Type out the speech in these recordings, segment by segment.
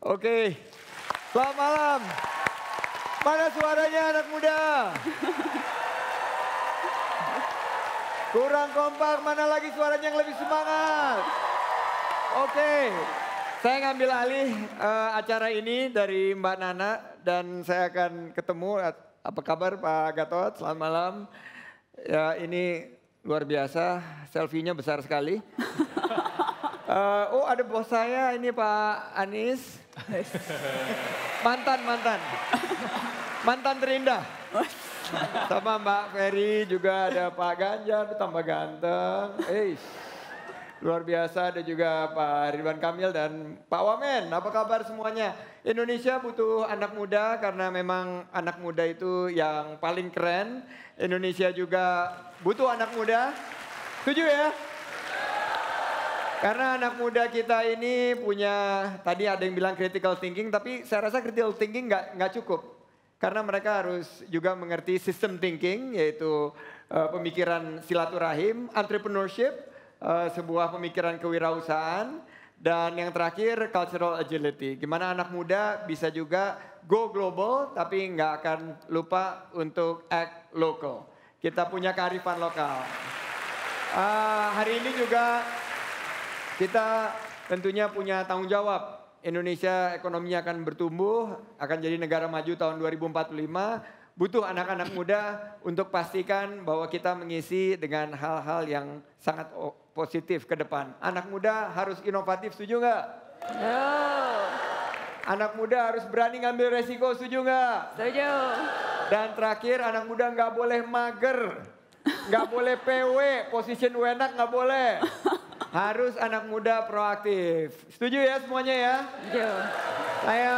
Oke, selamat malam. Mana suaranya anak muda? Kurang kompak, mana lagi suaranya yang lebih semangat? Oke, saya ngambil alih uh, acara ini dari Mbak Nana dan saya akan ketemu. Apa kabar Pak Gatot? Selamat malam. Ya ini luar biasa, selfie-nya besar sekali. Uh, oh ada bos saya ini Pak Anies. mantan, mantan. Mantan terindah. Sama Mbak Ferry juga ada Pak Ganjar tambah ganteng. Eish. luar biasa ada juga Pak Ridwan Kamil dan Pak Wamen. Apa kabar semuanya? Indonesia butuh anak muda karena memang anak muda itu yang paling keren. Indonesia juga butuh anak muda. Setuju ya? Karena anak muda kita ini punya tadi ada yang bilang critical thinking, tapi saya rasa critical thinking nggak nggak cukup. Karena mereka harus juga mengerti system thinking, yaitu uh, pemikiran silaturahim, entrepreneurship, uh, sebuah pemikiran kewirausahaan, dan yang terakhir cultural agility. Gimana anak muda bisa juga go global, tapi nggak akan lupa untuk act local. Kita punya kearifan lokal. Uh, hari ini juga kita tentunya punya tanggung jawab. Indonesia ekonominya akan bertumbuh, akan jadi negara maju tahun 2045. Butuh anak-anak muda untuk pastikan bahwa kita mengisi dengan hal-hal yang sangat positif ke depan. Anak muda harus inovatif, setuju nggak? No. Anak muda harus berani ngambil resiko, setuju nggak? Setuju. Dan terakhir, anak muda nggak boleh mager. Nggak boleh PW, position enak nggak boleh. Harus anak muda proaktif. Setuju ya semuanya ya? Iya. Saya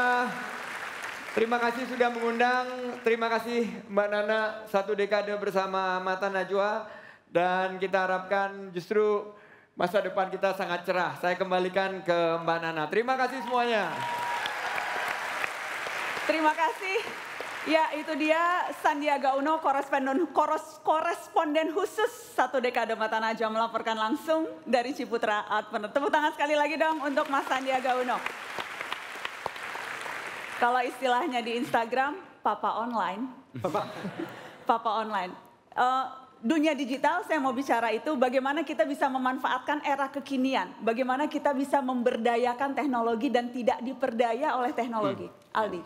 terima kasih sudah mengundang. Terima kasih Mbak Nana satu dekade bersama Mata Najwa. Dan kita harapkan justru masa depan kita sangat cerah. Saya kembalikan ke Mbak Nana. Terima kasih semuanya. Terima kasih. Ya itu dia Sandiaga Uno koresponden, koros, koresponden khusus satu dekade Mata Najwa melaporkan langsung dari Ciputra Art Tepuk tangan sekali lagi dong untuk Mas Sandiaga Uno. Kalau istilahnya di Instagram, Papa Online. Papa, Papa Online. Uh, dunia digital saya mau bicara itu bagaimana kita bisa memanfaatkan era kekinian, bagaimana kita bisa memberdayakan teknologi dan tidak diperdaya oleh teknologi. Hmm. Aldi.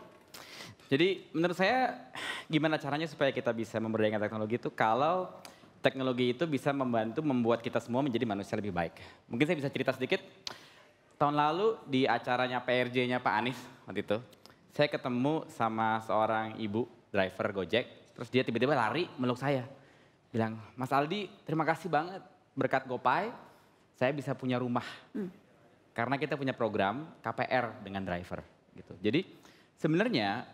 Jadi menurut saya gimana caranya supaya kita bisa memberdayakan teknologi itu kalau teknologi itu bisa membantu membuat kita semua menjadi manusia lebih baik. Mungkin saya bisa cerita sedikit. Tahun lalu di acaranya PRJ-nya Pak Anies waktu itu, saya ketemu sama seorang ibu driver Gojek, terus dia tiba-tiba lari meluk saya. Bilang, Mas Aldi terima kasih banget, berkat Gopay saya bisa punya rumah. Hmm. Karena kita punya program KPR dengan driver. gitu. Jadi sebenarnya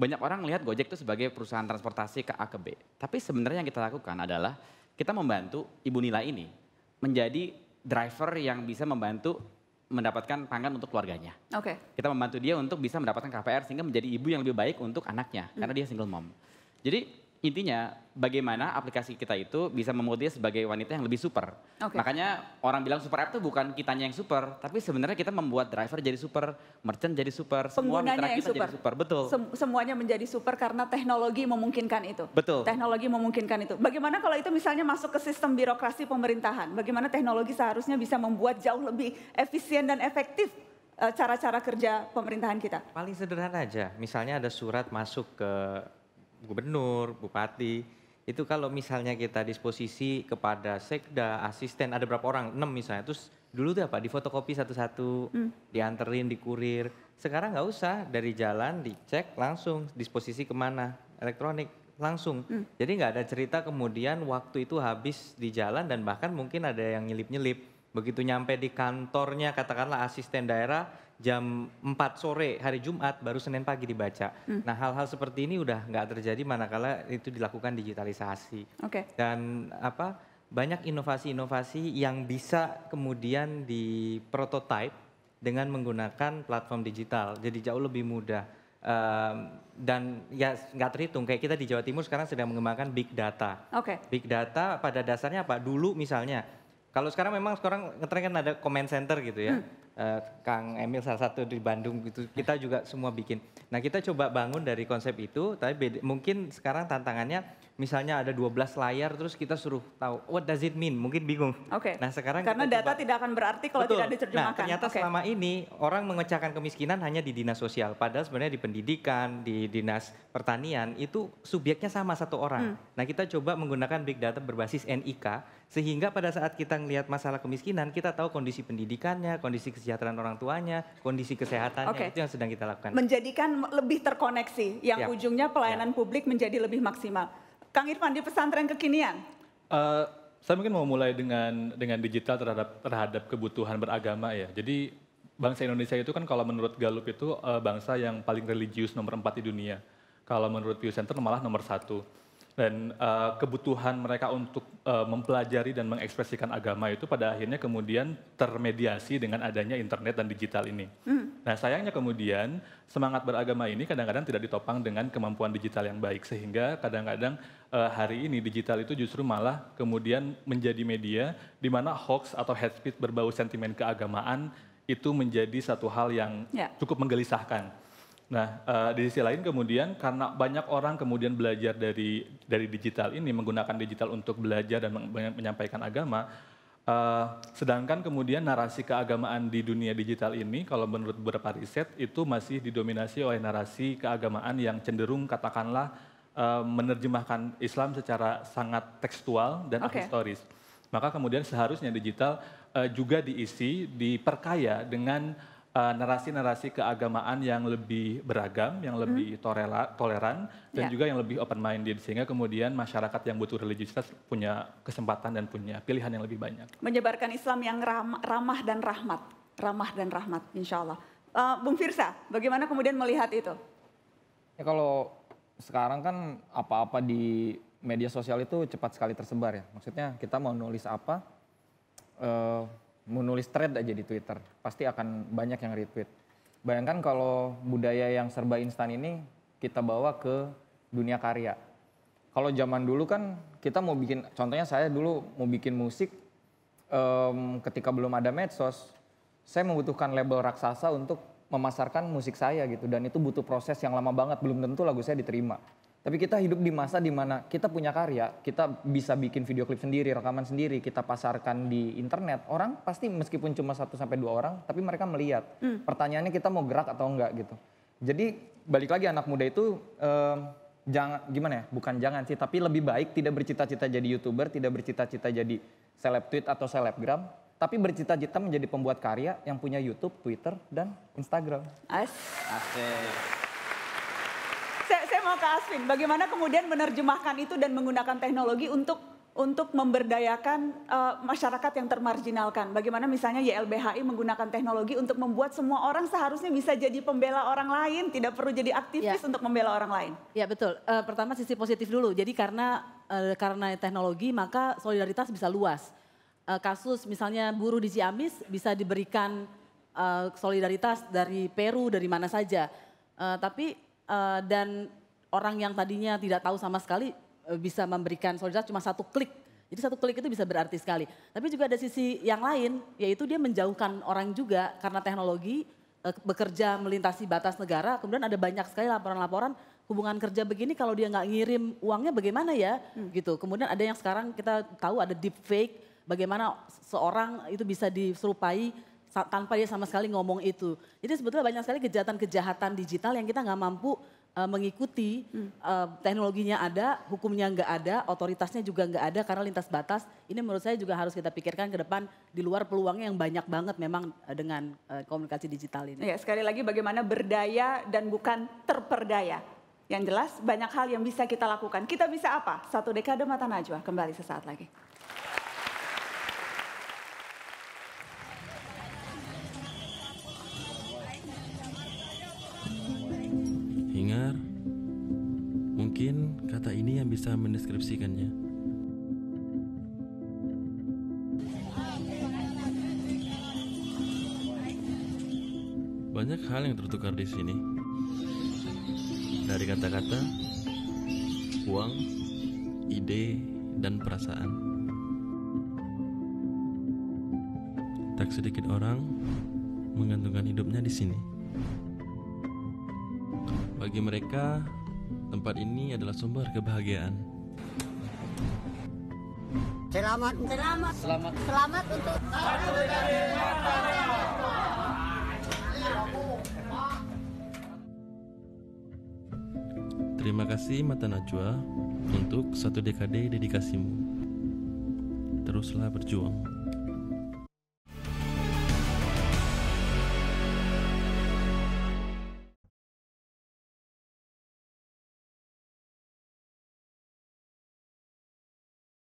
banyak orang lihat Gojek itu sebagai perusahaan transportasi ke A ke B. Tapi sebenarnya yang kita lakukan adalah kita membantu Ibu Nila ini menjadi driver yang bisa membantu mendapatkan pangan untuk keluarganya. Oke. Okay. Kita membantu dia untuk bisa mendapatkan KPR sehingga menjadi ibu yang lebih baik untuk anaknya hmm. karena dia single mom. Jadi intinya bagaimana aplikasi kita itu bisa membuat sebagai wanita yang lebih super. Okay. Makanya orang bilang super app itu bukan kitanya yang super, tapi sebenarnya kita membuat driver jadi super, merchant jadi super, semua mitra kita super. jadi super, betul. Sem semuanya menjadi super karena teknologi memungkinkan itu. Betul. Teknologi memungkinkan itu. Bagaimana kalau itu misalnya masuk ke sistem birokrasi pemerintahan? Bagaimana teknologi seharusnya bisa membuat jauh lebih efisien dan efektif eh, cara-cara kerja pemerintahan kita? Paling sederhana aja, misalnya ada surat masuk ke gubernur, bupati, itu kalau misalnya kita disposisi kepada sekda, asisten, ada berapa orang? 6 misalnya. Terus dulu tuh apa? di fotokopi satu-satu, hmm. dianterin, dikurir. Sekarang nggak usah, dari jalan dicek langsung disposisi kemana, elektronik langsung. Hmm. Jadi nggak ada cerita kemudian waktu itu habis di jalan dan bahkan mungkin ada yang nyelip-nyelip. Begitu nyampe di kantornya katakanlah asisten daerah jam 4 sore hari Jumat baru Senin pagi dibaca. Hmm. Nah hal-hal seperti ini udah nggak terjadi manakala itu dilakukan digitalisasi. Oke. Okay. Dan apa banyak inovasi-inovasi yang bisa kemudian diprototipe dengan menggunakan platform digital. Jadi jauh lebih mudah. Um, dan ya nggak terhitung kayak kita di Jawa Timur sekarang sedang mengembangkan big data. Oke. Okay. Big data pada dasarnya apa? Dulu misalnya kalau sekarang memang sekarang ngetren kan ada comment center gitu ya. Hmm. Eh, Kang Emil salah satu di Bandung gitu. Kita juga semua bikin. Nah, kita coba bangun dari konsep itu, tapi beda, mungkin sekarang tantangannya misalnya ada 12 layar terus kita suruh tahu what does it mean? Mungkin bingung. Oke. Okay. Nah, sekarang karena data coba, tidak akan berarti kalau betul. tidak diterjemahkan. Nah, ternyata okay. selama ini orang mengecahkan kemiskinan hanya di dinas sosial, padahal sebenarnya di pendidikan, di dinas pertanian itu subjeknya sama satu orang. Hmm. Nah, kita coba menggunakan big data berbasis NIK sehingga pada saat kita melihat masalah kemiskinan, kita tahu kondisi pendidikannya, kondisi kesejahteraan kesejahteraan orang tuanya, kondisi kesehatannya okay. itu yang sedang kita lakukan. Menjadikan lebih terkoneksi, yang Siap. ujungnya pelayanan Siap. Ya. publik menjadi lebih maksimal. Kang Irfan di pesantren kekinian. Uh, saya mungkin mau mulai dengan dengan digital terhadap terhadap kebutuhan beragama ya. Jadi bangsa Indonesia itu kan kalau menurut Galup itu uh, bangsa yang paling religius nomor empat di dunia. Kalau menurut Pew Center malah nomor satu dan uh, kebutuhan mereka untuk uh, mempelajari dan mengekspresikan agama itu pada akhirnya kemudian termediasi dengan adanya internet dan digital ini. Mm. Nah sayangnya kemudian semangat beragama ini kadang-kadang tidak ditopang dengan kemampuan digital yang baik sehingga kadang-kadang uh, hari ini digital itu justru malah kemudian menjadi media di mana hoax atau hate speech berbau sentimen keagamaan itu menjadi satu hal yang yeah. cukup menggelisahkan. Nah, uh, di sisi lain kemudian karena banyak orang kemudian belajar dari dari digital ini menggunakan digital untuk belajar dan menyampaikan agama, uh, sedangkan kemudian narasi keagamaan di dunia digital ini kalau menurut beberapa riset itu masih didominasi oleh narasi keagamaan yang cenderung katakanlah uh, menerjemahkan Islam secara sangat tekstual dan okay. historis. Maka kemudian seharusnya digital uh, juga diisi diperkaya dengan Eh, narasi-narasi uh, keagamaan yang lebih beragam, yang hmm. lebih hmm. torela, toleran, dan yeah. juga yang lebih open-minded. Sehingga kemudian masyarakat yang butuh religiusitas punya kesempatan dan punya pilihan yang lebih banyak. Menyebarkan Islam yang ramah, ramah dan rahmat. Ramah dan rahmat, insya Allah. Uh, eh, Bung Firsa, bagaimana kemudian melihat itu? Ya kalau sekarang kan apa-apa di media sosial itu cepat sekali tersebar ya. Maksudnya kita mau nulis apa, uh, Menulis thread aja di Twitter, pasti akan banyak yang retweet. Bayangkan kalau budaya yang serba instan ini kita bawa ke dunia karya. Kalau zaman dulu kan kita mau bikin, contohnya saya dulu mau bikin musik, um, ketika belum ada medsos, saya membutuhkan label raksasa untuk memasarkan musik saya gitu, dan itu butuh proses yang lama banget, belum tentu lagu saya diterima tapi kita hidup di masa dimana kita punya karya, kita bisa bikin video klip sendiri, rekaman sendiri, kita pasarkan di internet. Orang pasti meskipun cuma satu sampai dua orang, tapi mereka melihat. Hmm. Pertanyaannya kita mau gerak atau enggak gitu. Jadi balik lagi anak muda itu eh, jangan gimana ya? Bukan jangan sih, tapi lebih baik tidak bercita-cita jadi youtuber, tidak bercita-cita jadi seleb tweet atau selebgram, tapi bercita-cita menjadi pembuat karya yang punya YouTube, Twitter, dan Instagram. Asik. Asik saya mau ke Asvin, bagaimana kemudian menerjemahkan itu dan menggunakan teknologi untuk untuk memberdayakan uh, masyarakat yang termarginalkan. Bagaimana misalnya YLBHI menggunakan teknologi untuk membuat semua orang seharusnya bisa jadi pembela orang lain, tidak perlu jadi aktivis ya. untuk membela orang lain. Ya betul. Uh, pertama sisi positif dulu. Jadi karena uh, karena teknologi maka solidaritas bisa luas. Uh, kasus misalnya buruh di Ciamis bisa diberikan uh, solidaritas dari Peru dari mana saja. Uh, tapi uh, dan orang yang tadinya tidak tahu sama sekali eh, bisa memberikan solidaritas cuma satu klik. Jadi satu klik itu bisa berarti sekali. Tapi juga ada sisi yang lain, yaitu dia menjauhkan orang juga karena teknologi eh, bekerja melintasi batas negara. Kemudian ada banyak sekali laporan-laporan hubungan kerja begini kalau dia nggak ngirim uangnya bagaimana ya hmm. gitu. Kemudian ada yang sekarang kita tahu ada deep fake, bagaimana seorang itu bisa diserupai tanpa dia sama sekali ngomong itu. Jadi sebetulnya banyak sekali kejahatan-kejahatan digital yang kita nggak mampu uh, mengikuti uh, teknologinya ada, hukumnya nggak ada, otoritasnya juga nggak ada karena lintas batas. Ini menurut saya juga harus kita pikirkan ke depan di luar peluangnya yang banyak banget memang eh, dengan uh, komunikasi digital ini. Ya, sekali lagi bagaimana berdaya dan bukan terperdaya. Yang jelas banyak hal yang bisa kita lakukan. Kita bisa apa? Satu dekade mata najwa kembali sesaat lagi. bisa mendeskripsikannya. Banyak hal yang tertukar di sini. Dari kata-kata, uang, ide, dan perasaan. Tak sedikit orang menggantungkan hidupnya di sini. Bagi mereka, Tempat ini adalah sumber kebahagiaan. Selamat, selamat, selamat, selamat untuk satu dari Terima kasih Mata Najwa untuk satu dekade dedikasimu. Teruslah berjuang.